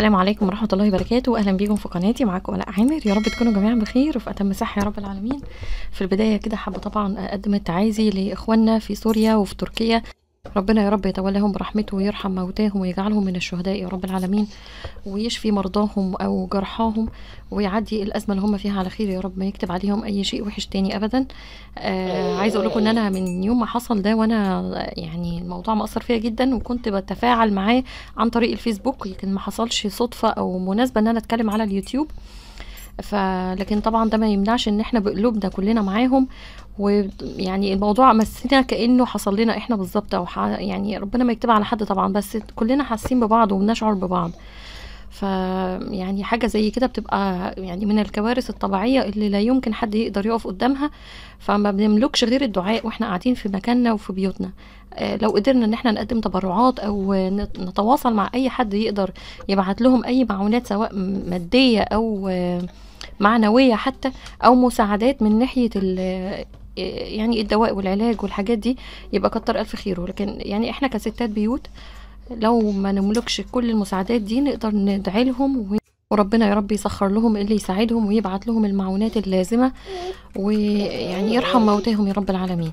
السلام عليكم ورحمة الله وبركاته أهلا بيكم في قناتي معاكم ولاء عامر يا رب تكونوا جميعا بخير وفي أتم صحة يا رب العالمين في البداية كده حابة طبعا أقدم التعازي لإخواننا في سوريا وفي تركيا ربنا يا رب يتولاهم برحمته ويرحم موتاهم ويجعلهم من الشهداء يا رب العالمين ويشفي مرضاهم او جرحاهم ويعدي الازمه اللي هم فيها على خير يا رب ما يكتب عليهم اي شيء وحش تاني ابدا آه عايزه اقول لكم ان انا من يوم ما حصل ده وانا يعني الموضوع مأثر فيا جدا وكنت بتفاعل معاه عن طريق الفيسبوك لكن ما حصلش صدفه او مناسبه ان انا اتكلم على اليوتيوب فلكن طبعا ده ما يمنعش ان احنا بقلوبنا كلنا معاهم ويعني الموضوع مسنا كانه حصل لنا احنا بالظبط او يعني ربنا ما يكتبها على حد طبعا بس كلنا حاسين ببعض وبنشعر ببعض ف يعني حاجه زي كده بتبقى يعني من الكوارث الطبيعيه اللي لا يمكن حد يقدر يقف قدامها فما بنملكش غير الدعاء واحنا قاعدين في مكاننا وفي بيوتنا آه، لو قدرنا ان احنا نقدم تبرعات او نتواصل مع اي حد يقدر يبعت لهم اي معونات سواء ماديه او آه، معنويه حتى او مساعدات من ناحيه يعني الدواء والعلاج والحاجات دي يبقى كتر الف خيره لكن يعني احنا كستات بيوت لو ما نملكش كل المساعدات دي نقدر ندعي لهم وربنا يا رب يسخر لهم اللي يساعدهم ويبعت لهم المعونات اللازمه ويعني يرحم موتاهم يا رب العالمين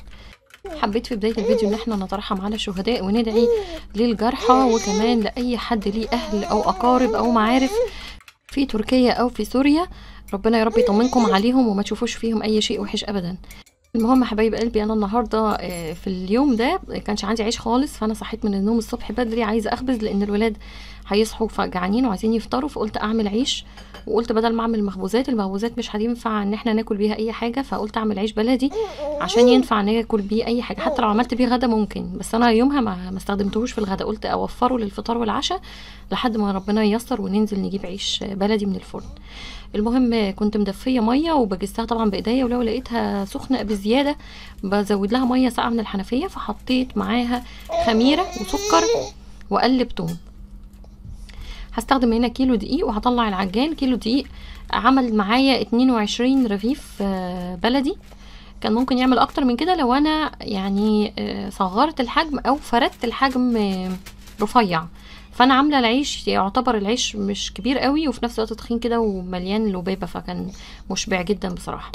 حبيت في بداية الفيديو ان احنا نترحم على الشهداء وندعي للجرحى وكمان لأي حد ليه أهل أو أقارب أو معارف في تركيا أو في سوريا ربنا يا رب يطمنكم عليهم وما تشوفوش فيهم أي شيء وحش أبدا المهم حبايب قلبي انا النهارده آه، في اليوم ده كانش عندي عيش خالص فانا صحيت من النوم الصبح بدري عايزه اخبز لان الولاد هيصحوا فجعانين وعايزين يفطروا فقلت اعمل عيش وقلت بدل ما اعمل مخبوزات المخبوزات مش هتنفع ان احنا ناكل بيها اي حاجه فقلت اعمل عيش بلدي عشان ينفع ناكل بيه اي حاجه حتى لو عملت بيه غدا ممكن بس انا يومها ما استخدمتهوش في الغدا قلت اوفره للفطار والعشاء لحد ما ربنا ييسر وننزل نجيب عيش بلدي من الفرن المهم كنت مدفيه ميه وبجسها طبعا بايديا ولو لقيتها سخنه بزياده بزود لها ميه ساقعه من الحنفيه فحطيت معاها خميره وسكر وقلبتهم توم هستخدم هنا كيلو دقيق وهطلع العجان كيلو دقيق عمل معايا اتنين وعشرين رغيف آه، بلدي كان ممكن يعمل اكتر من كده لو انا يعني آه، صغرت الحجم او فردت الحجم آه، رفيع فانا عامله العيش يعتبر العيش مش كبير قوي وفي نفس الوقت تخين كده ومليان لبابه فكان مشبع جدا بصراحه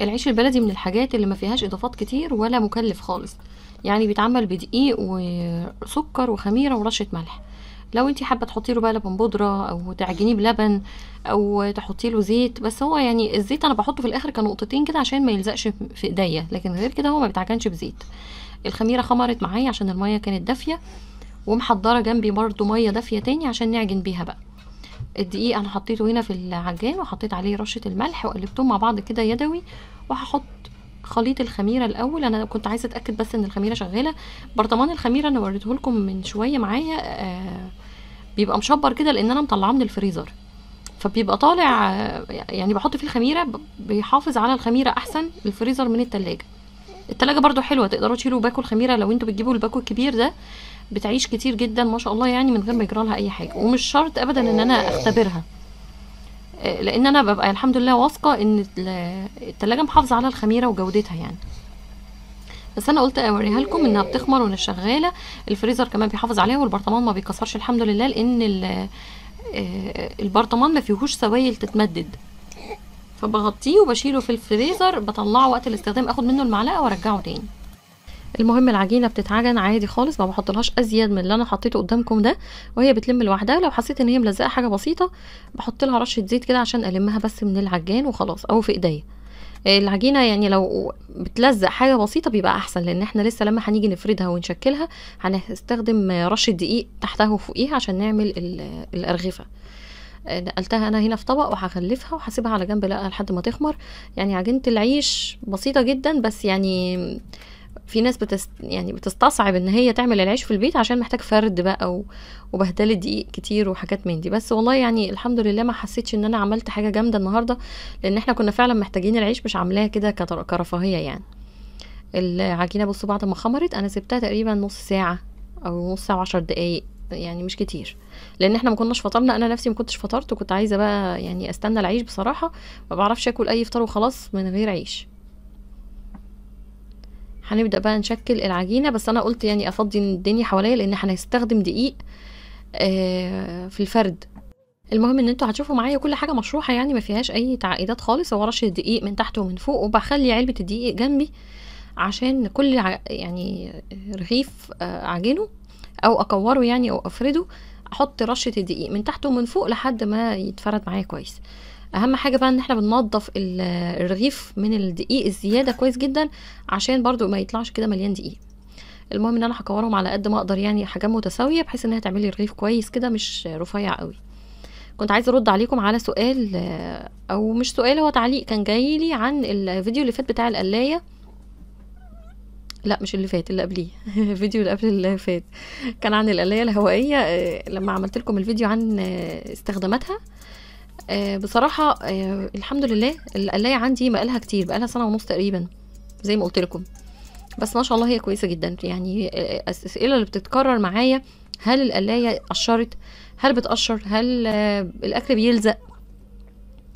العيش البلدي من الحاجات اللي ما فيهاش اضافات كتير ولا مكلف خالص يعني بيتعمل بدقيق وسكر وخميره ورشه ملح لو انت حابه تحطي له بقى لبن بودره او تعجنيه بلبن او تحطي له زيت بس هو يعني الزيت انا بحطه في الاخر كنقطتين كده عشان ما يلزقش في ايديا لكن غير كده هو ما بيتعجنش بزيت الخميره خمرت معايا عشان الميه كانت دافيه ومحضره جنبي برضو ميه دافيه تاني عشان نعجن بيها بقى الدقيق انا حطيته هنا في العجان وحطيت عليه رشه الملح وقلبتهم مع بعض كده يدوي وهحط خليط الخميره الاول انا كنت عايزه اتاكد بس ان الخميره شغاله برطمان الخميره انا وريته لكم من شويه معايا آه بيبقى مشبر كده لان انا مطلعاه من الفريزر فبيبقى طالع آه، يعني بحط فيه الخميره بيحافظ على الخميره احسن الفريزر من التلاجة التلاجة برضو حلوه تقدروا تشيلوا باكو الخميره لو انتوا بتجيبوا الباكو الكبير ده بتعيش كتير جدا ما شاء الله يعني من غير ما يجرى لها اي حاجه ومش شرط ابدا ان انا اختبرها آه، لان انا ببقى الحمد لله واثقه ان التلاجة محافظه على الخميره وجودتها يعني بس انا قلت اوريها لكم انها بتخمر وانها شغاله الفريزر كمان بيحافظ عليها والبرطمان ما بيكسرش الحمد لله لان آه، البرطمان ما فيهوش سوائل تتمدد فبغطيه وبشيله في الفريزر بطلعه وقت الاستخدام اخد منه المعلقه وارجعه تاني المهم العجينه بتتعجن عادي خالص ما بحطلهاش ازيد من اللي انا حطيته قدامكم ده وهي بتلم لوحدها لو حسيت ان هي ملزقه حاجه بسيطه بحط لها رشه زيت كده عشان المها بس من العجان وخلاص او في ايديا العجينه يعني لو بتلزق حاجه بسيطه بيبقى احسن لان احنا لسه لما هنيجي نفردها ونشكلها هنستخدم رشه دقيق تحتها وفوقيها عشان نعمل الارغفه نقلتها انا هنا في طبق وهغلفها وهسيبها على جنب لا لحد ما تخمر يعني عجينه العيش بسيطه جدا بس يعني في ناس بتست يعني بتستصعب ان هي تعمل العيش في البيت عشان محتاج فرد بقى و... وبهدله دقيق كتير وحاجات من دي بس والله يعني الحمد لله ما حسيتش ان انا عملت حاجه جامده النهارده لان احنا كنا فعلا محتاجين العيش مش عاملاه كده كرفاهيه يعني العجينه بصوا بعد ما خمرت انا سبتها تقريبا نص ساعه او نص ساعه وعشر دقايق يعني مش كتير لان احنا ما كناش فطرنا انا نفسي ما كنتش فطرت وكنت عايزه بقى يعني استنى العيش بصراحه ما بعرفش اكل اي فطار وخلاص من غير عيش هنبدا بقى نشكل العجينه بس انا قلت يعني افضي الدنيا حواليا لان هنستخدم دقيق آه، في الفرد المهم ان انتوا هتشوفوا معايا كل حاجه مشروحه يعني ما فيهاش اي تعقيدات خالص هو رشه دقيق من تحت ومن فوق وبخلي علبه الدقيق جنبي عشان كل يعني رغيف آه، اعجنه او اكوره يعني او افرده احط رشه الدقيق من تحت ومن فوق لحد ما يتفرد معايا كويس اهم حاجه بقى ان احنا بننظف الرغيف من الدقيق الزياده كويس جدا عشان برضو ما يطلعش كده مليان دقيق المهم ان انا هكورهم على قد ما اقدر يعني حاجات متساويه بحيث انها تعمل لي رغيف كويس كده مش رفيع قوي كنت عايزه ارد عليكم على سؤال او مش سؤال هو تعليق كان جاي لي عن الفيديو اللي فات بتاع القلايه لا مش اللي فات اللي قبليه الفيديو اللي قبل اللي فات كان عن القلايه الهوائيه آه، لما عملت لكم الفيديو عن آه، استخداماتها آه، بصراحة آه، الحمد لله القلاية عندي بقالها كتير بقالها سنة ونص تقريبا زي ما قلت لكم بس ما شاء الله هي كويسة جدا يعني آه، الأسئلة اللي بتتكرر معايا هل القلاية قشرت هل بتقشر هل الأكل بيلزق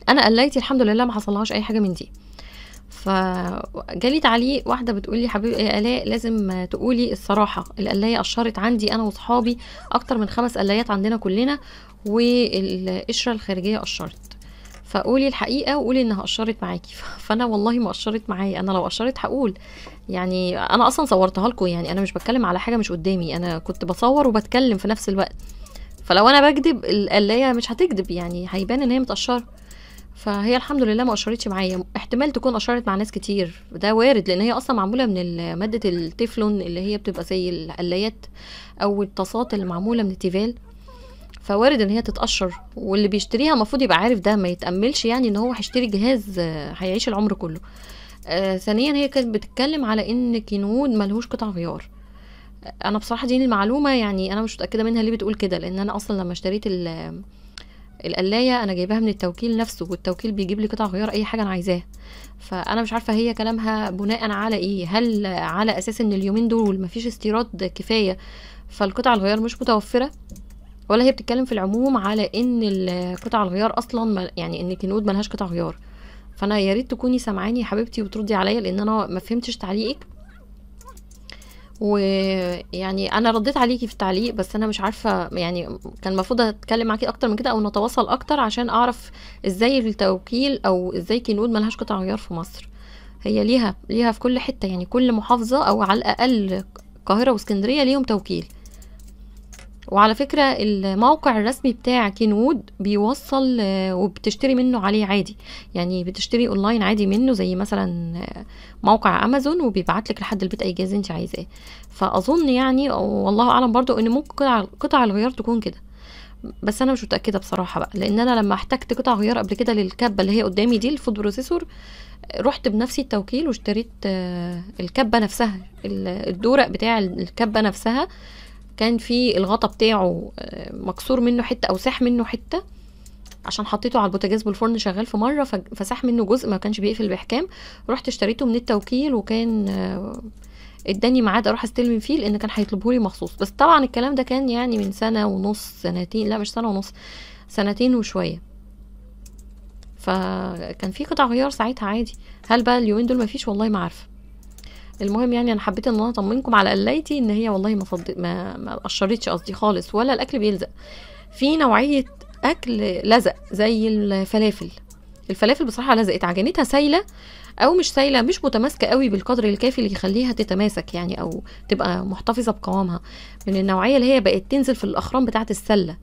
أنا قلايتي الحمد لله ما حصلهاش أي حاجة من دي فجالي تعليق واحده بتقول لي حبيبي يا الاء لازم تقولي الصراحه القلايه قشرت عندي انا وصحابي اكتر من خمس قلايات عندنا كلنا والقشره الخارجيه قشرت فقولي الحقيقه وقولي انها قشرت معاكي فانا والله ما قشرت معايا انا لو قشرت هقول يعني انا اصلا صورتها لكم يعني انا مش بتكلم على حاجه مش قدامي انا كنت بصور وبتكلم في نفس الوقت فلو انا بكذب القلايه مش هتكذب يعني هيبان ان هي متقشره فهي الحمد لله ما اشرتش معايا احتمال تكون اشرت مع ناس كتير ده وارد لان هي اصلا معموله من ماده التفلون اللي هي بتبقى زي القلايات او الطاسات اللي معموله من التيفال فوارد ان هي تتقشر واللي بيشتريها المفروض يبقى عارف ده ما يتاملش يعني ان هو هيشتري جهاز آه، هيعيش العمر كله آه ثانيا هي كانت بتتكلم على ان كينود ملهوش قطع غيار انا بصراحه دي المعلومه يعني انا مش متاكده منها ليه بتقول كده لان انا اصلا لما اشتريت القلايه انا جايباها من التوكيل نفسه والتوكيل بيجيب لي قطع غيار اي حاجه انا عايزاها فانا مش عارفه هي كلامها بناء على ايه هل على اساس ان اليومين دول مفيش استيراد كفايه فالقطع الغيار مش متوفره ولا هي بتتكلم في العموم على ان قطع الغيار اصلا يعني ان الكنود ملهاش قطع غيار فانا يا ريت تكوني سامعاني يا حبيبتي وتردي عليا لان انا ما فهمتش تعليقك ويعني انا رديت عليكي في التعليق بس انا مش عارفه يعني كان المفروض اتكلم معاكي اكتر من كده او نتواصل اكتر عشان اعرف ازاي التوكيل او ازاي كنود ملهاش قطع غيار في مصر هي ليها ليها في كل حته يعني كل محافظه او على الاقل القاهره واسكندريه ليهم توكيل وعلى فكرة الموقع الرسمي بتاع كينوود بيوصل آه، وبتشتري منه عليه عادي يعني بتشتري اونلاين عادي منه زي مثلا آه، موقع امازون وبيبعت لك لحد البيت اي جهاز انت عايزاه فاظن يعني والله اعلم برضو ان ممكن قطع الغيار تكون كده بس انا مش متاكده بصراحه بقى لان انا لما احتجت قطع غيار قبل كده للكبه اللي هي قدامي دي الفود بروسيسور رحت بنفسي التوكيل واشتريت آه، الكبه نفسها الدورق بتاع الكبه نفسها كان في الغطا بتاعه آه، مكسور منه حته او ساح منه حته عشان حطيته على البوتاجاز والفرن شغال في مره فساح منه جزء ما كانش بيقفل باحكام رحت اشتريته من التوكيل وكان آه، اداني ميعاد اروح استلم فيه لان كان هيطلبهولي مخصوص بس طبعا الكلام ده كان يعني من سنه ونص سنتين لا مش سنه ونص سنتين وشويه فكان في قطع غيار ساعتها عادي هل بقى اليومين دول مفيش والله ما عارفه المهم يعني انا حبيت ان انا اطمنكم على قلايتي ان هي والله ما صدق ما ما قشرتش قصدي خالص ولا الاكل بيلزق في نوعيه اكل لزق زي الفلافل الفلافل بصراحه لزقت عجينتها سايله او مش سايله مش متماسكه قوي بالقدر الكافي اللي يخليها تتماسك يعني او تبقى محتفظه بقوامها من النوعيه اللي هي بقت تنزل في الاخرام بتاعه السله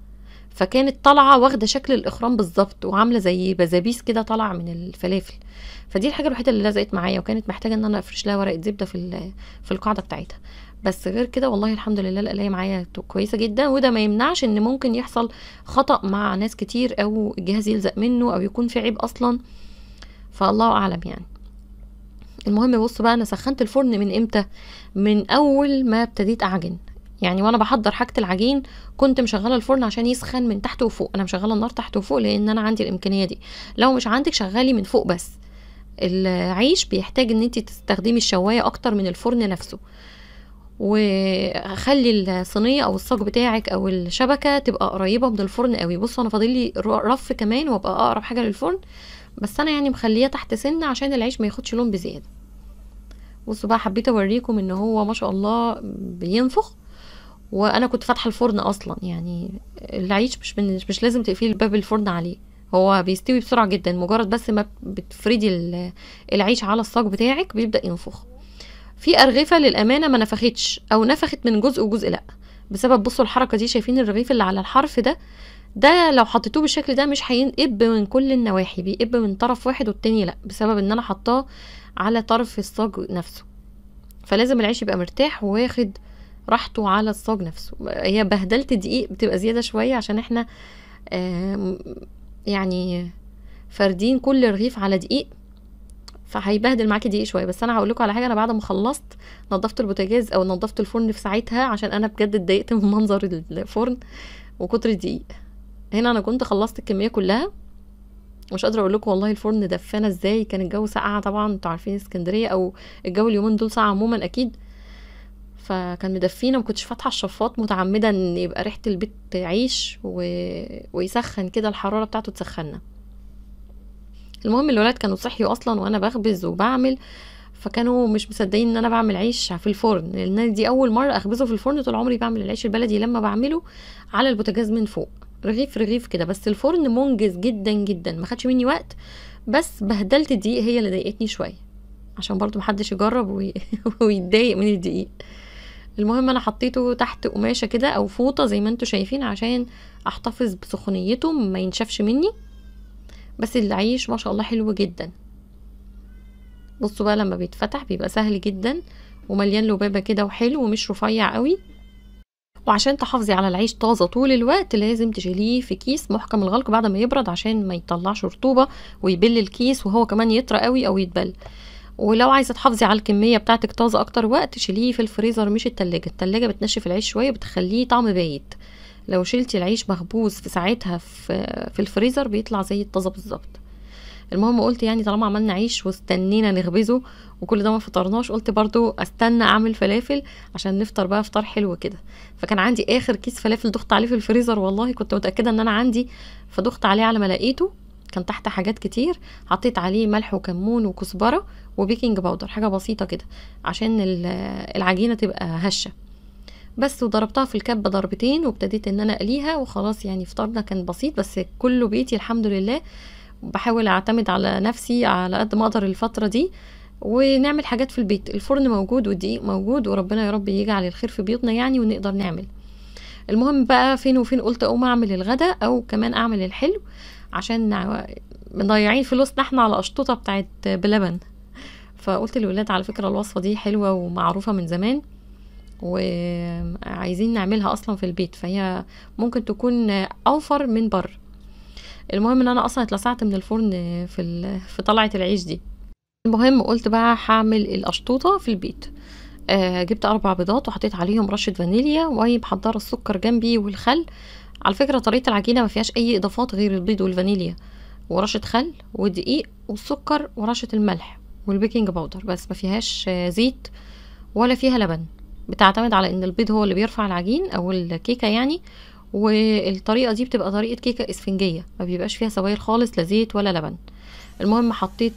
فكانت طالعه واخده شكل الاخرام بالظبط وعامله زي بزابيس كده طالعه من الفلافل فدي الحاجه الوحيده اللي لزقت معايا وكانت محتاجه ان انا افرش لها ورقه زبده في في القاعده بتاعتها بس غير كده والله الحمد لله القلايه معايا كويسه جدا وده ما يمنعش ان ممكن يحصل خطا مع ناس كتير او الجهاز يلزق منه او يكون في عيب اصلا فالله اعلم يعني المهم بصوا بقى انا سخنت الفرن من امتى من اول ما ابتديت اعجن يعني وانا بحضر حاجه العجين كنت مشغله الفرن عشان يسخن من تحت وفوق انا مشغله النار تحت وفوق لان انا عندي الامكانيه دي لو مش عندك شغلي من فوق بس العيش بيحتاج ان انت تستخدمي الشوايه اكتر من الفرن نفسه وخلي الصينيه او الصاج بتاعك او الشبكه تبقى قريبه من الفرن قوي بصوا انا فاضل لي رف كمان وابقى اقرب حاجه للفرن بس انا يعني مخليه تحت سنه عشان العيش ما ياخدش لون بزياده بصوا بقى حبيت اوريكم ان هو ما شاء الله بينفخ وانا كنت فاتحه الفرن اصلا يعني العيش مش من مش لازم تقفلي باب الفرن عليه هو بيستوي بسرعه جدا مجرد بس ما بتفردي العيش على الصاج بتاعك بيبدا ينفخ في ارغفه للامانه ما نفختش او نفخت من جزء وجزء لا بسبب بصوا الحركه دي شايفين الرغيف اللي على الحرف ده ده لو حطيتوه بالشكل ده مش هينقب من كل النواحي بيقب من طرف واحد والتاني لا بسبب ان انا حطاه على طرف الصاج نفسه فلازم العيش يبقى مرتاح واخد راحته على الصاج نفسه هي بهدله الدقيق بتبقى زياده شويه عشان احنا يعني فاردين كل رغيف على دقيق فهيبهدل معاكي دقيق شويه بس انا هقول لكم على حاجه انا بعد ما خلصت نظفت البوتاجاز او نظفت الفرن في ساعتها عشان انا بجد اتضايقت من منظر الفرن وكتر الدقيق هنا انا كنت خلصت الكميه كلها مش قادره اقول لكم والله الفرن دفانه ازاي كان الجو ساقعه طبعا انتوا عارفين اسكندريه او الجو اليومين دول ساقع عموما اكيد فكان مدفينا ما كنتش فاتحه الشفاط متعمده ان يبقى ريحه البيت عيش و... ويسخن كده الحراره بتاعته تسخنا المهم الولاد كانوا صحيوا اصلا وانا بخبز وبعمل فكانوا مش مصدقين ان انا بعمل عيش في الفرن لان دي اول مره اخبزه في الفرن طول عمري بعمل العيش البلدي لما بعمله على البوتاجاز من فوق رغيف رغيف كده بس الفرن منجز جدا جدا ما خدش مني وقت بس بهدلت الدقيق هي اللي ضايقتني شويه عشان برضو محدش يجرب ويتضايق من الدقيق المهم انا حطيته تحت قماشه كده او فوطه زي ما انتم شايفين عشان احتفظ بسخونيته ما ينشفش مني بس العيش ما شاء الله حلو جدا بصوا بقى لما بيتفتح بيبقى سهل جدا ومليان لبابه كده وحلو ومش رفيع قوي وعشان تحافظي على العيش طازه طول الوقت لازم تشيليه في كيس محكم الغلق بعد ما يبرد عشان ما يطلعش رطوبه ويبل الكيس وهو كمان يطرى قوي او يتبل ولو عايزه تحافظي على الكميه بتاعتك طازه اكتر وقت شيليه في الفريزر مش التلاجة التلاجة بتنشف العيش شويه بتخليه طعم بايت لو شلتي العيش مخبوز في ساعتها في, في الفريزر بيطلع زي الطازه بالظبط المهم قلت يعني طالما عملنا عيش واستنينا نخبزه وكل ده ما فطرناش قلت برضو استنى اعمل فلافل عشان نفطر بقى فطار حلو كده فكان عندي اخر كيس فلافل ضغط عليه في الفريزر والله كنت متاكده ان انا عندي فضغط عليه على ما لقيته كان تحت حاجات كتير حطيت عليه ملح وكمون وكزبره وبيكنج باودر حاجه بسيطه كده عشان العجينه تبقى هشه بس وضربتها في الكبه ضربتين وابتديت ان انا اقليها وخلاص يعني فطارنا كان بسيط بس كله بيتي الحمد لله بحاول اعتمد على نفسي على قد ما اقدر الفتره دي ونعمل حاجات في البيت الفرن موجود والدقيق موجود وربنا يا رب يجعل الخير في بيوتنا يعني ونقدر نعمل المهم بقى فين وفين قلت اقوم اعمل الغدا او كمان اعمل الحلو عشان مضيعين فلوسنا احنا على قشطوطة بتاعت بلبن فقلت للولاد على فكرة الوصفة دي حلوة ومعروفة من زمان وعايزين نعملها أصلا في البيت فهي ممكن تكون أوفر من بر المهم ان انا اصلا اتلسعت من الفرن في في طلعه العيش دي المهم قلت بقى هعمل القشطوطه في البيت آه جبت اربع بيضات وحطيت عليهم رشه فانيليا وهي محضره السكر جنبي والخل على فكرة طريقة العجينة ما فيهاش أي إضافات غير البيض والفانيليا ورشة خل ودقيق والسكر ورشة الملح والبيكنج باودر بس ما فيهاش زيت ولا فيها لبن بتعتمد على ان البيض هو اللي بيرفع العجين او الكيكه يعني والطريقه دي بتبقى طريقه كيكه اسفنجيه ما بيبقاش فيها سوائل خالص لا زيت ولا لبن المهم حطيت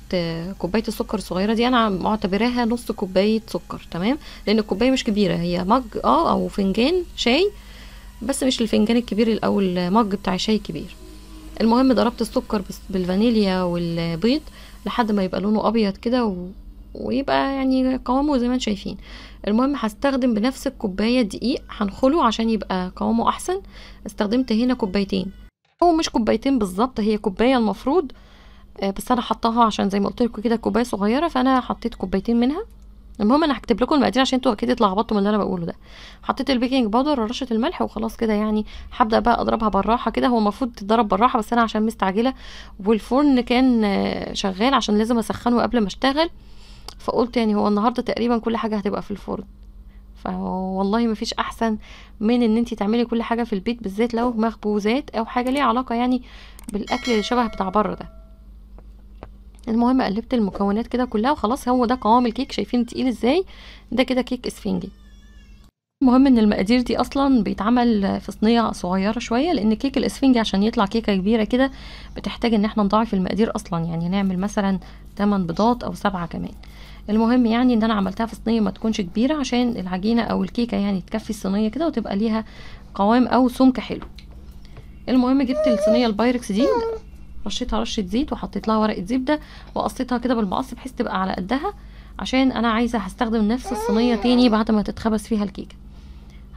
كوبايه السكر الصغيره دي انا معتبراها نص كوبايه سكر تمام لان الكوبايه مش كبيره هي مج اه أو, او فنجان شاي بس مش الفنجان الكبير الاول مج بتاع شاي كبير المهم ضربت السكر بالفانيليا والبيض لحد ما يبقى لونه ابيض كده و... ويبقى يعني قوامه زي ما انتم شايفين المهم هستخدم بنفس الكوبايه دقيق هنخله عشان يبقى قوامه احسن استخدمت هنا كوبايتين هو مش كوبايتين بالظبط هي كوبايه المفروض آه، بس انا حطاها عشان زي ما قلت لكم كده كوبايه صغيره فانا حطيت كوبايتين منها المهم انا هكتب لكم المقادير عشان انتوا اكيد اتلخبطتوا من اللي انا بقوله ده حطيت البيكنج باودر ورشه الملح وخلاص كده يعني هبدا بقى اضربها بالراحه كده هو المفروض تتضرب بالراحه بس انا عشان مستعجله والفرن كان شغال عشان لازم اسخنه قبل ما اشتغل فقلت يعني هو النهارده تقريبا كل حاجه هتبقى في الفرن فوالله مفيش احسن من ان انت تعملي كل حاجه في البيت بالذات لو مخبوزات او حاجه ليها علاقه يعني بالاكل اللي شبه بتاع بره ده المهم قلبت المكونات كده كلها وخلاص هو ده قوام الكيك شايفين تقيل ازاي ده كده كيك اسفنجي المهم ان المقادير دي اصلا بيتعمل في صينيه صغيره شويه لان كيك الاسفنجي عشان يطلع كيكه كبيره كده بتحتاج ان احنا نضاعف المقادير اصلا يعني نعمل مثلا 8 بيضات او 7 كمان المهم يعني ان انا عملتها في صينيه ما تكونش كبيره عشان العجينه او الكيكه يعني تكفي الصينيه كده وتبقى ليها قوام او سمك حلو المهم جبت الصينيه البايركس دي رشيتها رشه زيت وحطيت لها ورقه زبده وقصيتها كده بالمقص بحيث تبقى على قدها عشان انا عايزه هستخدم نفس الصينيه تاني بعد ما تتخبز فيها الكيكه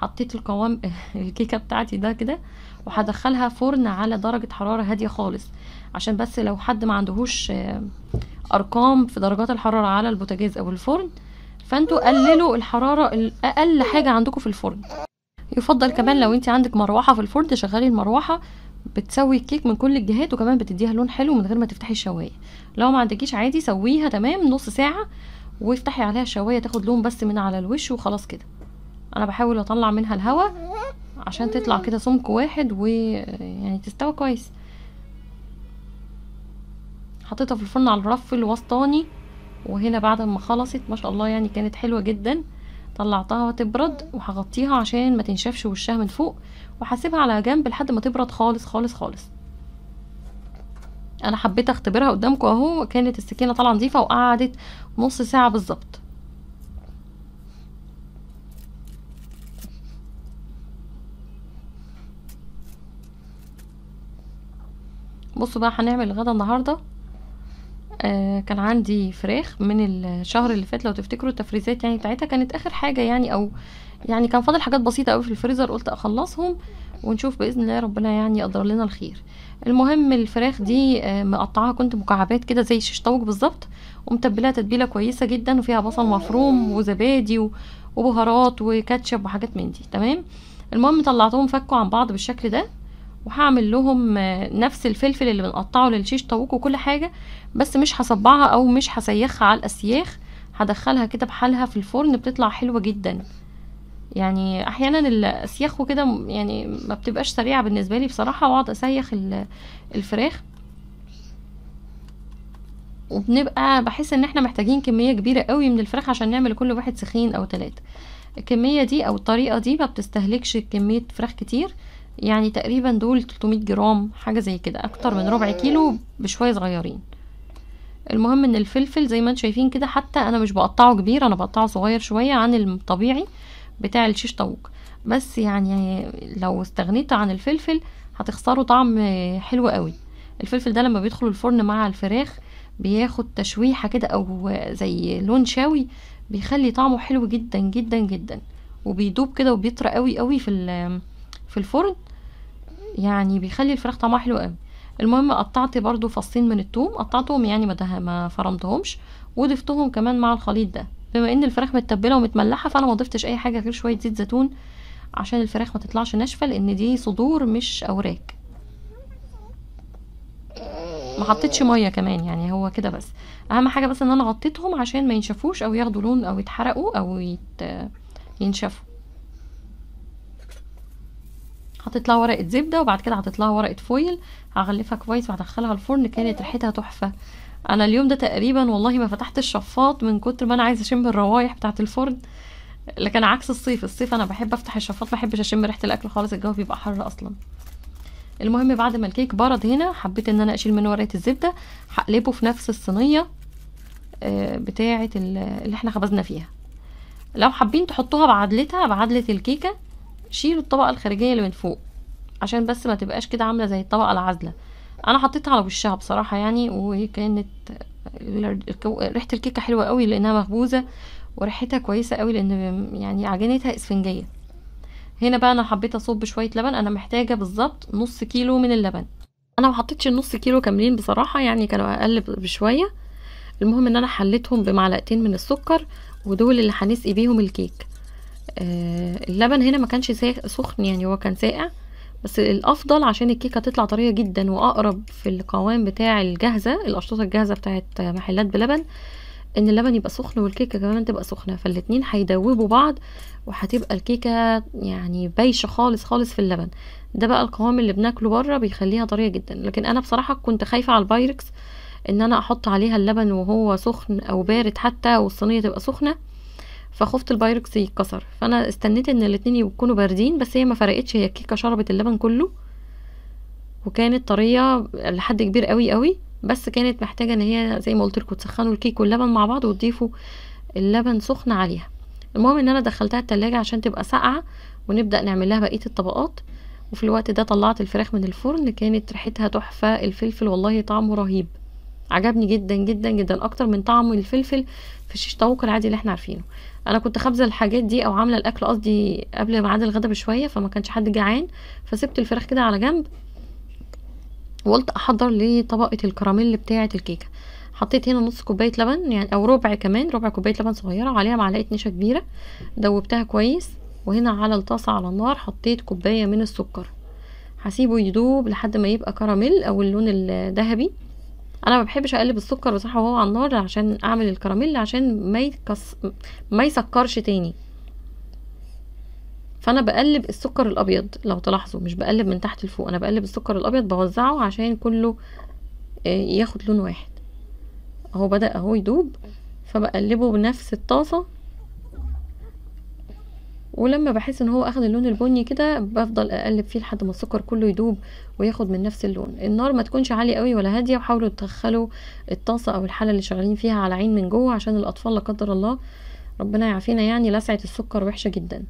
حطيت القوام الكيكه بتاعتي ده كده وهدخلها فرن على درجه حراره هاديه خالص عشان بس لو حد ما عندهوش آه، ارقام في درجات الحراره على البوتاجاز او الفرن فانتوا قللوا الحراره الاقل حاجه عندكم في الفرن يفضل كمان لو انت عندك مروحه في الفرن تشغلي المروحه بتسوي الكيك من كل الجهات وكمان بتديها لون حلو من غير ما تفتحي الشوايه لو ما عندكيش عادي سويها تمام نص ساعه وافتحي عليها الشوايه تاخد لون بس من على الوش وخلاص كده انا بحاول اطلع منها الهواء عشان تطلع كده سمك واحد ويعني تستوى كويس حطيتها في الفرن على الرف الوسطاني وهنا بعد ما خلصت ما شاء الله يعني كانت حلوه جدا طلعتها تبرد وهغطيها عشان ما تنشفش وشها من فوق وهسيبها على جنب لحد ما تبرد خالص خالص خالص انا حبيت اختبرها قدامكم اهو كانت السكينه طالعه نظيفه وقعدت نص ساعه بالظبط بصوا بقى هنعمل الغدا النهارده آه كان عندي فراخ من الشهر اللي فات لو تفتكروا التفريزات يعني بتاعتها كانت اخر حاجه يعني او يعني كان فاضل حاجات بسيطه قوي في الفريزر قلت اخلصهم ونشوف باذن الله ربنا يعني يقدر لنا الخير المهم الفراخ دي آه مقطعاها كنت مكعبات كده زي شيش طاووق بالظبط ومتبلها تتبيله كويسه جدا وفيها بصل مفروم وزبادي وبهارات وكاتشب وحاجات من دي تمام المهم طلعتهم فكوا عن بعض بالشكل ده وهعمل لهم نفس الفلفل اللي بنقطعه للشيش طاووق وكل حاجة بس مش هصبعها او مش هسيخها على الاسياخ هدخلها كده بحالها في الفرن بتطلع حلوة جدا يعني احيانا الاسياخ وكده يعني ما بتبقاش سريعة بالنسبة لي بصراحة واقعد اسيخ الفراخ وبنبقى بحس ان احنا محتاجين كمية كبيرة قوي من الفراخ عشان نعمل كل واحد سخين او تلاتة الكمية دي او الطريقة دي ما بتستهلكش كمية فراخ كتير يعني تقريبا دول 300 جرام حاجة زي كده اكتر من ربع كيلو بشوية صغيرين المهم ان الفلفل زي ما انتم شايفين كده حتى انا مش بقطعه كبير انا بقطعه صغير شوية عن الطبيعي بتاع الشيش طاووق بس يعني لو استغنيت عن الفلفل هتخسروا طعم حلو قوي الفلفل ده لما بيدخل الفرن مع الفراخ بياخد تشويحة كده او زي لون شاوي بيخلي طعمه حلو جدا جدا جدا وبيدوب كده وبيطرى قوي قوي في في الفرن يعني بيخلي الفراخ طعمها حلو قوي المهم قطعت برضو فصين من التوم قطعتهم يعني ما, ما فرمتهمش وضفتهم كمان مع الخليط ده بما ان الفراخ متبله ومتملحه فانا ما ضفتش اي حاجه غير شويه زيت زيتون عشان الفراخ ما تطلعش ناشفه لان دي صدور مش اوراك ما حطيتش ميه كمان يعني هو كده بس اهم حاجه بس ان انا غطيتهم عشان ما ينشفوش او ياخدوا لون او يتحرقوا او يت... ينشفوا حطيت لها ورقه زبده وبعد كده حطيت لها ورقه فويل هغلفها كويس وهدخلها الفرن كانت ريحتها تحفه انا اليوم ده تقريبا والله ما فتحت الشفاط من كتر ما انا عايزه اشم الروايح بتاعه الفرن لكن عكس الصيف الصيف انا بحب افتح الشفاط ما بحبش اشم ريحه الاكل خالص الجو بيبقى حر اصلا المهم بعد ما الكيك برد هنا حبيت ان انا اشيل منه ورقه الزبده هقلبه في نفس الصينيه آه، بتاعه اللي احنا خبزنا فيها لو حابين تحطوها بعدلتها بعدله الكيكه شيلوا الطبقة الخارجية اللي من فوق عشان بس ما تبقاش كده عاملة زي الطبقة العازلة انا حطيتها على وشها بصراحة يعني وكانت ريحة الكيكة حلوة قوي لانها مخبوزة وريحتها كويسة قوي لان يعني عجينتها اسفنجية هنا بقى انا حبيت اصب شوية لبن انا محتاجة بالظبط نص كيلو من اللبن انا ما حطيتش النص كيلو كاملين بصراحة يعني كانوا اقل بشوية المهم ان انا حليتهم بمعلقتين من السكر ودول اللي هنسقي بيهم الكيك آه، اللبن هنا ما كانش سخن يعني هو كان ساقع بس الافضل عشان الكيكه تطلع طريه جدا واقرب في القوام بتاع الجاهزه القشطوطه الجاهزه بتاعت محلات بلبن ان اللبن يبقى سخن والكيكه كمان تبقى سخنه فالاتنين هيدوبوا بعض وهتبقى الكيكه يعني بايشه خالص خالص في اللبن ده بقى القوام اللي بناكله بره بيخليها طريه جدا لكن انا بصراحه كنت خايفه على البايركس ان انا احط عليها اللبن وهو سخن او بارد حتى والصينيه تبقى سخنه فخفت البايركس يتكسر فانا استنيت ان الاتنين يكونوا باردين بس هي ما فرقتش هي الكيكه شربت اللبن كله وكانت طريه لحد كبير قوي قوي بس كانت محتاجه ان هي زي ما قلت لكم تسخنوا الكيك واللبن مع بعض وتضيفوا اللبن سخن عليها المهم ان انا دخلتها التلاجة عشان تبقى ساقعه ونبدا نعمل لها بقيه الطبقات وفي الوقت ده طلعت الفراخ من الفرن كانت ريحتها تحفه الفلفل والله طعمه رهيب عجبني جدا جدا جدا اكتر من طعم الفلفل في الشيش طاووق العادي اللي احنا عارفينه انا كنت خابزه الحاجات دي او عامله الاكل قصدي قبل ميعاد الغدا بشويه فما كانش حد جعان فسبت الفراخ كده على جنب وقلت احضر لطبقه الكراميل بتاعه الكيكه حطيت هنا نص كوبايه لبن يعني او ربع كمان ربع كوبايه لبن صغيره وعليها معلقه نشا كبيره دوبتها كويس وهنا على الطاسه على النار حطيت كوبايه من السكر هسيبه يدوب لحد ما يبقى كراميل او اللون الذهبي انا ما بحبش اقلب السكر بصراحه وهو على النار عشان اعمل الكراميل عشان ما يكس... ما يسكرش تاني فانا بقلب السكر الابيض لو تلاحظوا مش بقلب من تحت لفوق انا بقلب السكر الابيض بوزعه عشان كله آه، ياخد لون واحد اهو بدا اهو يدوب فبقلبه بنفس الطاسه ولما بحس ان هو اخد اللون البني كده بفضل اقلب فيه لحد ما السكر كله يدوب وياخد من نفس اللون النار ما تكونش عاليه قوي ولا هاديه وحاولوا تدخلوا الطاسه او الحله اللي شغالين فيها على عين من جوه عشان الاطفال لا قدر الله ربنا يعافينا يعني لسعه السكر وحشه جدا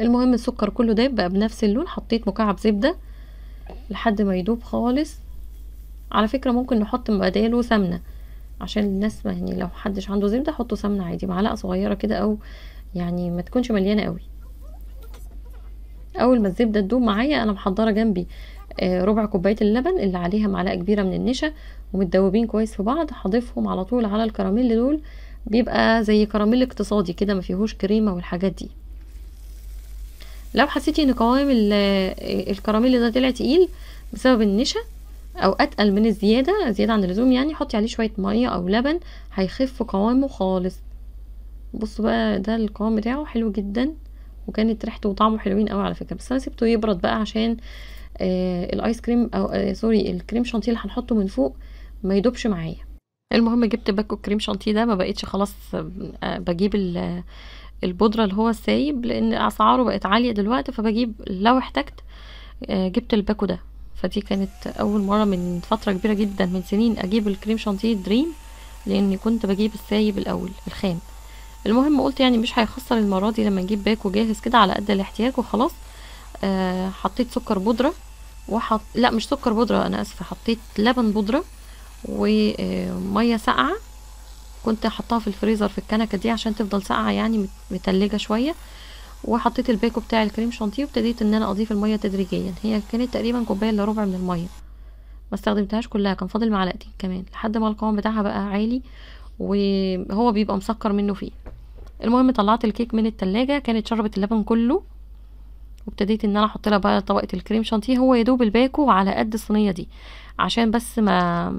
المهم السكر كله داب بقى بنفس اللون حطيت مكعب زبده لحد ما يدوب خالص على فكره ممكن نحط بداله سمنه عشان الناس يعني لو حدش عنده زبده حطوا سمنه عادي معلقه صغيره كده او يعني ما تكونش مليانه قوي اول ما الزبده تدوب معايا انا محضره جنبي آه، ربع كوبايه اللبن اللي عليها معلقه كبيره من النشا ومتدوبين كويس في بعض هضيفهم على طول على الكراميل دول بيبقى زي كراميل اقتصادي كده ما فيهوش كريمه والحاجات دي لو حسيتي ان قوام آه، الكراميل ده طلع تقيل بسبب النشا او اتقل من الزياده زياده عن اللزوم يعني حطي عليه شويه ميه او لبن هيخف قوامه خالص بصوا بقى ده القوام بتاعه حلو جدا وكانت ريحته وطعمه حلوين قوي على فكره بس انا سبته يبرد بقى عشان آه الايس كريم او آه سوري الكريم شانتيه اللي هنحطه من فوق ما يدوبش معايا المهم جبت باكو الكريم شانتيه ده ما بقتش خلاص آه، بجيب البودره اللي هو السايب لان اسعاره بقت عاليه دلوقتي فبجيب لو احتجت آه، جبت الباكو ده فدي كانت اول مره من فتره كبيره جدا من سنين اجيب الكريم شانتيه دريم لاني كنت بجيب السايب الاول الخام المهم قلت يعني مش هيخسر المره دي لما نجيب باكو جاهز كده على قد الاحتياج وخلاص آه حطيت سكر بودره وحط لا مش سكر بودره انا اسفه حطيت لبن بودره وميه ساقعه كنت حطاها في الفريزر في الكنكه دي عشان تفضل ساقعه يعني متلجه شويه وحطيت الباكو بتاع الكريم شانتيه وابتديت ان انا اضيف الميه تدريجيا هي كانت تقريبا كوبايه الا ربع من الميه ما استخدمتهاش كلها كان فاضل معلقتين كمان لحد ما القوام بتاعها بقى عالي وهو بيبقى مسكر منه فيه المهم طلعت الكيك من التلاجة كانت شربت اللبن كله وابتديت ان انا احط لها بقى طبقه الكريم شانتيه هو يدوب الباكو على قد الصينيه دي عشان بس ما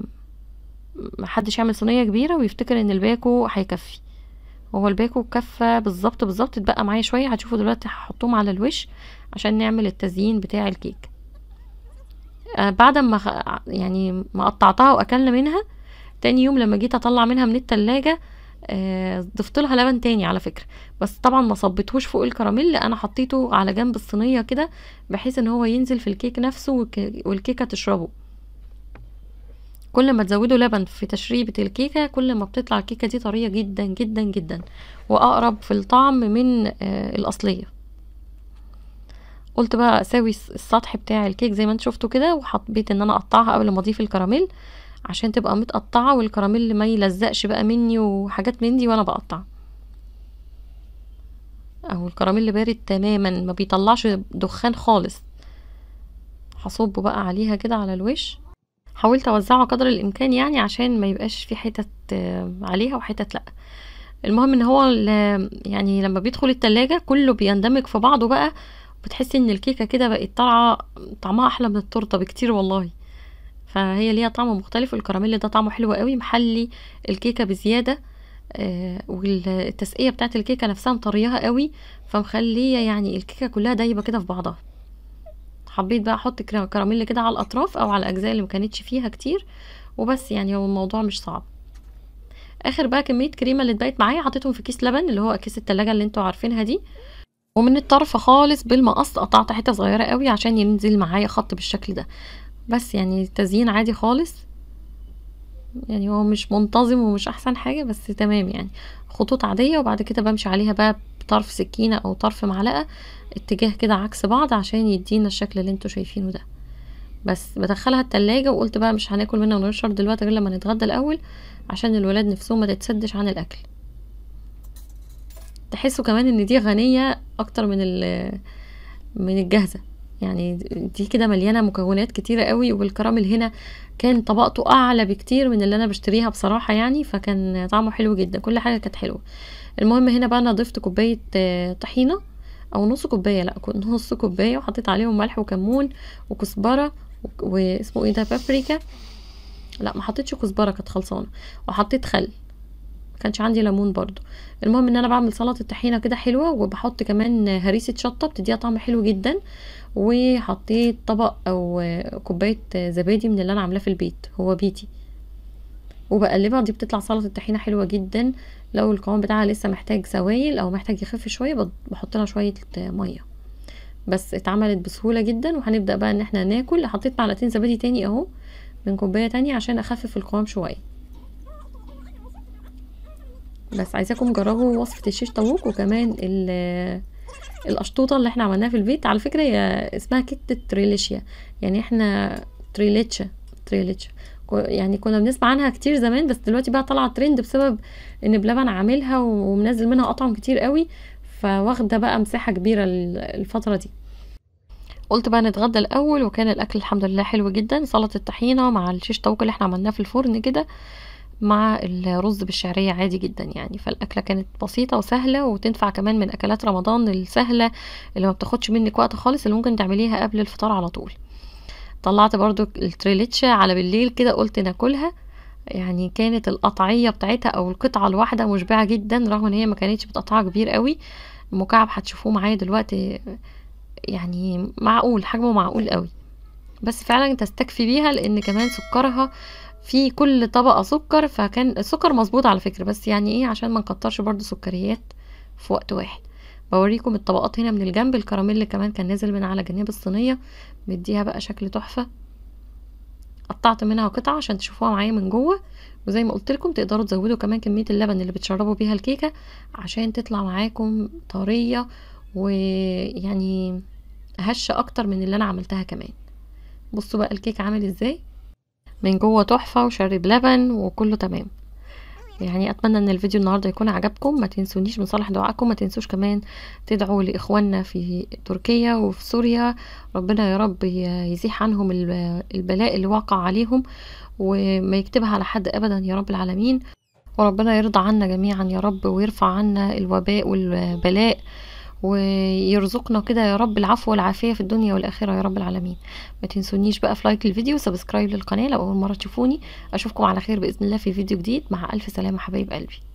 محدش يعمل صينيه كبيره ويفتكر ان الباكو هيكفي وهو الباكو والكفة بالظبط بالظبط اتبقى معايا شوية هتشوفوا دلوقتي هحطهم على الوش عشان نعمل التزيين بتاع الكيك آه بعد ما يعني ما قطعتها واكلنا منها تاني يوم لما جيت اطلع منها من التلاجة آه ضفت لها لبن تاني على فكرة بس طبعا ما صبتهوش فوق الكراميل انا حطيته على جنب الصينية كده بحيث ان هو ينزل في الكيك نفسه والكيكة تشربه كل ما تزودوا لبن في تشريبة الكيكة كل ما بتطلع الكيكة دي طرية جدا جدا جدا وأقرب في الطعم من آه، الأصلية قلت بقى اساوي السطح بتاع الكيك زي ما انت شفتوا كده وحبيت ان انا اقطعها قبل ما اضيف الكراميل عشان تبقى متقطعه والكراميل ما يلزقش بقى مني وحاجات من دي وانا بقطع اهو الكراميل بارد تماما ما بيطلعش دخان خالص هصبه بقى عليها كده على الوش حاولت اوزعه قدر الامكان يعني عشان ما يبقاش في حتت آه، عليها وحتت لا المهم ان هو يعني لما بيدخل التلاجة كله بيندمج في بعضه بقى بتحسي ان الكيكة كده بقت طالعة طعمها احلى من التورتة بكتير والله فهي ليها طعم مختلف الكراميل ده طعمه حلو قوي محلي الكيكة بزيادة آه، والتسقية بتاعت الكيكة نفسها مطريها قوي فمخلية يعني الكيكة كلها دايبة كده في بعضها حبيت بقى احط كراميل كده على الاطراف او على الاجزاء اللي ما كانتش فيها كتير وبس يعني هو الموضوع مش صعب اخر بقى كميه كريمه اللي اتبقت معايا حطيتهم في كيس لبن اللي هو كيس التلاجة اللي انتوا عارفينها دي ومن الطرف خالص بالمقص قطعت حته صغيره قوي عشان ينزل معايا خط بالشكل ده بس يعني تزيين عادي خالص يعني هو مش منتظم ومش احسن حاجة بس تمام يعني خطوط عادية وبعد كده بمشي عليها بقى بطرف سكينة او طرف معلقة اتجاه كده عكس بعض عشان يدينا الشكل اللي انتوا شايفينه ده بس بدخلها التلاجة وقلت بقى مش هناكل منها ونشرب دلوقتي غير لما نتغدى الاول عشان الولاد نفسهم ما تتسدش عن الاكل تحسوا كمان ان دي غنية اكتر من من الجاهزة يعني دي كده مليانه مكونات كتيره قوي والكراميل هنا كان طبقته اعلى بكتير من اللي انا بشتريها بصراحه يعني فكان طعمه حلو جدا كل حاجه كانت حلوه المهم هنا بقى انا ضفت كوبايه آه، طحينه او نص كوبايه لا كنت نص كوبايه وحطيت عليهم ملح وكمون وكزبره واسمه ايه ده بابريكا لا ما حطيتش كزبره كانت خلصانه وحطيت خل كانش عندي ليمون برضو المهم ان انا بعمل سلطه طحينه كده حلوه وبحط كمان هريسه شطه بتديها طعم حلو جدا وحطيت طبق او كوبايه زبادي من اللي انا عاملاه في البيت هو بيتي وبقلبها دي بتطلع سلطه الطحينه حلوه جدا لو القوام بتاعها لسه محتاج سوائل او محتاج يخف شويه بحط لها شويه ميه بس اتعملت بسهوله جدا وهنبدا بقى ان احنا ناكل حطيت معلقتين زبادي تاني اهو من كوبايه تانية عشان اخفف القوام شويه بس عايزاكم تجربوا وصفه الشيش طاووق وكمان ال القشطوطه اللي احنا عملناها في البيت على فكره هي اسمها كيكه تريليشيا يعني احنا تريليتشا تريليتشا يعني كنا بنسمع عنها كتير زمان بس دلوقتي بقى طالعه ترند بسبب ان بلبن عاملها ومنزل منها اطعم كتير قوي فواخده بقى مساحه كبيره الفتره دي قلت بقى نتغدى الاول وكان الاكل الحمد لله حلو جدا سلطه الطحينه مع الشيش طاووق اللي احنا عملناه في الفرن كده مع الرز بالشعرية عادي جدا يعني فالأكلة كانت بسيطة وسهلة وتنفع كمان من أكلات رمضان السهلة اللي ما بتاخدش منك وقت خالص اللي ممكن تعمليها قبل الفطار على طول طلعت برضو التريليتش على بالليل كده قلت ناكلها يعني كانت القطعية بتاعتها أو القطعة الواحدة مشبعة جدا رغم إن هي ما كانتش بتقطعها كبير قوي المكعب هتشوفوه معايا دلوقتي يعني معقول حجمه معقول قوي بس فعلا تستكفي بيها لان كمان سكرها في كل طبقة سكر فكان السكر مظبوط على فكرة بس يعني ايه عشان ما نكترش برضو سكريات في وقت واحد بوريكم الطبقات هنا من الجنب الكراميل كمان كان نازل من على جناب الصينية مديها بقى شكل تحفة قطعت منها قطعة عشان تشوفوها معايا من جوه وزي ما قلت لكم تقدروا تزودوا كمان كمية اللبن اللي بتشربوا بيها الكيكة عشان تطلع معاكم طرية ويعني هشة اكتر من اللي انا عملتها كمان بصوا بقى الكيك عامل ازاي من جوه تحفه وشارب لبن وكله تمام يعني اتمنى ان الفيديو النهارده يكون عجبكم ما تنسونيش من صالح دعائكم ما تنسوش كمان تدعوا لاخواننا في تركيا وفي سوريا ربنا يا رب يزيح عنهم البلاء اللي واقع عليهم وما يكتبها على حد ابدا يا رب العالمين وربنا يرضى عنا جميعا يا رب ويرفع عنا الوباء والبلاء ويرزقنا كده يا رب العفو والعافية في الدنيا والآخرة يا رب العالمين ما تنسونيش بقى في لايك الفيديو وسبسكرايب للقناة لو أول مرة تشوفوني أشوفكم على خير بإذن الله في فيديو جديد مع ألف سلامة حبايب قلبي